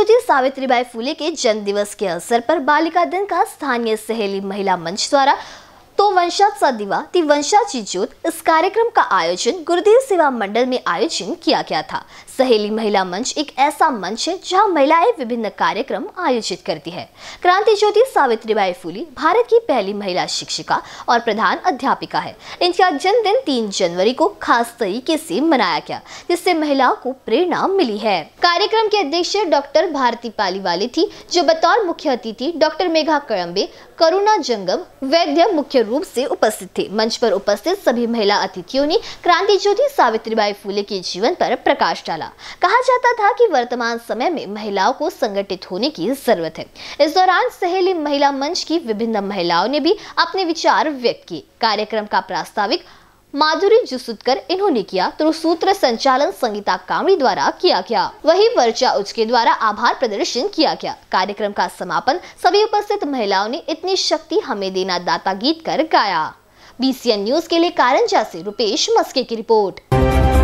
ज्योति सावित्रीबाई फूले के जन्म दिवस के अवसर पर बालिका दिन का स्थानीय सहेली महिला मंच द्वारा तो वंशा सदिवा ती वंशाची ज्योत इस कार्यक्रम का आयोजन गुरुदेव सेवा मंडल में आयोजन किया गया था सहेली महिला मंच एक ऐसा मंच है जहां महिलाएं विभिन्न कार्यक्रम आयोजित करती है क्रांति ज्योति सावित्रीबाई फूली भारत की पहली महिला शिक्षिका और प्रधान अध्यापिका है इनका जन्मदिन तीन जनवरी को खास तरीके से मनाया गया जिससे महिलाओं को प्रेरणा मिली है कार्यक्रम के अध्यक्ष डॉक्टर भारती वाली थी जो बतौर मुख्य अतिथि डॉक्टर मेघा कड़म्बे करुणा जंगम वैद्य मुख्य रूप रूप से उपस्थित थे मंच पर उपस्थित सभी महिला अतिथियों ने क्रांति ज्योति सावित्रीबाई फूले के जीवन पर प्रकाश डाला कहा जाता था कि वर्तमान समय में महिलाओं को संगठित होने की जरूरत है इस दौरान सहेली महिला मंच की विभिन्न महिलाओं ने भी अपने विचार व्यक्त किए कार्यक्रम का प्रास्ताविक माधुरी जुसुदकर इन्होंने किया तो सूत्र संचालन संगीता कामी द्वारा किया गया वही वर्चा उचके द्वारा आभार प्रदर्शन किया गया कार्यक्रम का समापन सभी उपस्थित महिलाओं ने इतनी शक्ति हमें देना दाता गीत कर गाया बी न्यूज के लिए कारंजा ऐसी रुपेश मस्के की रिपोर्ट